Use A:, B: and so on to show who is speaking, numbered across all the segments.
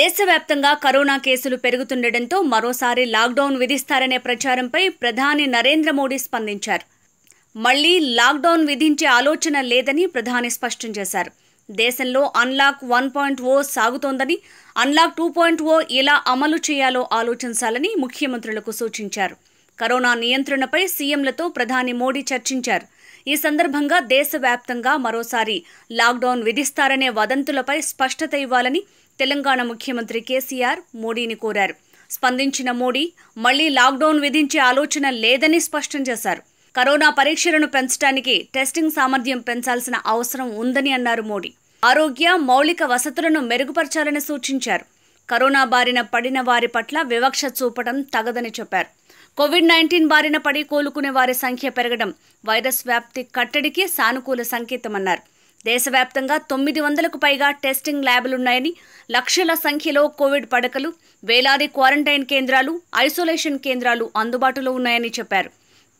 A: దేశవ్యాప్తంగా కరోనా కేసులు పెరుగుతుండటంతో మరోసారి లాక్డౌన్ విధిస్తారనే ప్రచారంపై ప్రధాని నరేంద్ర మోడీ స్పందించారు మళ్లీ లాక్డౌన్ విధించే ఆలోచన లేదని ప్రధాని స్పష్టం చేశారు దేశంలో అన్లాక్ వన్ పాయింట్ ఓ సాగుతోందని అన్లాక్ టూ పాయింట్ ఓ ఎలా అమలు చేయాలో ఆలోచించాలని ముఖ్యమంత్రులకు సూచించారు కరోనా నియంత్రణపై సీఎంలతో ప్రధాని మోడీ చర్చించారు ఈ సందర్భంగా దేశవ్యాప్తంగా మరోసారి లాక్డౌన్ విధిస్తారనే వదంతులపై స్పష్టత ఇవ్వాలని తెలంగాణ ముఖ్యమంత్రి కేసీఆర్ మోడీని కోరారు స్పందించిన మోడీ మళ్లీ లాక్డౌన్ విధించే ఆలోచన లేదని స్పష్టం చేశారు కరోనా పరీక్షలను పెంచడానికి టెస్టింగ్ సామర్థ్యం పెంచాల్సిన అవసరం ఉందని అన్నారు మోడీ ఆరోగ్య మౌలిక వసతులను మెరుగుపరచాలని సూచించారు కరోనా బారిన పడిన వారి పట్ల వివక్ష చూపడం తగదని చెప్పారు కోవిడ్ నైన్టీన్ బారిన పడి కోలుకునే వారి సంఖ్య పెరగడం వైరస్ వ్యాప్తి కట్టడికి సానుకూల సంకేతమన్నారు దేశవ్యాప్తంగా తొమ్మిది వందలకు పైగా టెస్టింగ్ ల్యాబ్లున్నాయని లక్షల సంఖ్యలో కోవిడ్ పడకలు వేలాది క్వారంటైన్ కేంద్రాలు ఐసోలేషన్ కేంద్రాలు అందుబాటులో ఉన్నాయని చెప్పారు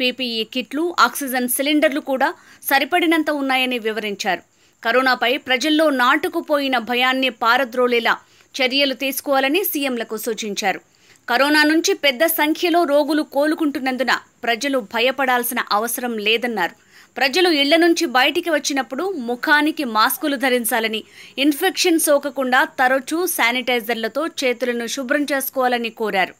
A: పీపీఈ కిట్లు ఆక్సిజన్ సిలిండర్లు కూడా సరిపడినంత ఉన్నాయని వివరించారు కరోనాపై ప్రజల్లో నాటుకుపోయిన భయాన్ని పారద్రోలేలా చర్యలు తీసుకోవాలని సీఎంలకు సూచించారు కరోనా నుంచి పెద్ద సంఖ్యలో రోగులు కోలుకుంటున్నందున ప్రజలు భయపడాల్సిన అవసరం లేదన్నారు ప్రజలు ఇళ్ల నుంచి బయటికి వచ్చినప్పుడు ముఖానికి మాస్కులు ధరించాలని ఇన్ఫెక్షన్ సోకకుండా తరచూ శానిటైజర్లతో చేతులను శుభ్రం చేసుకోవాలని కోరారు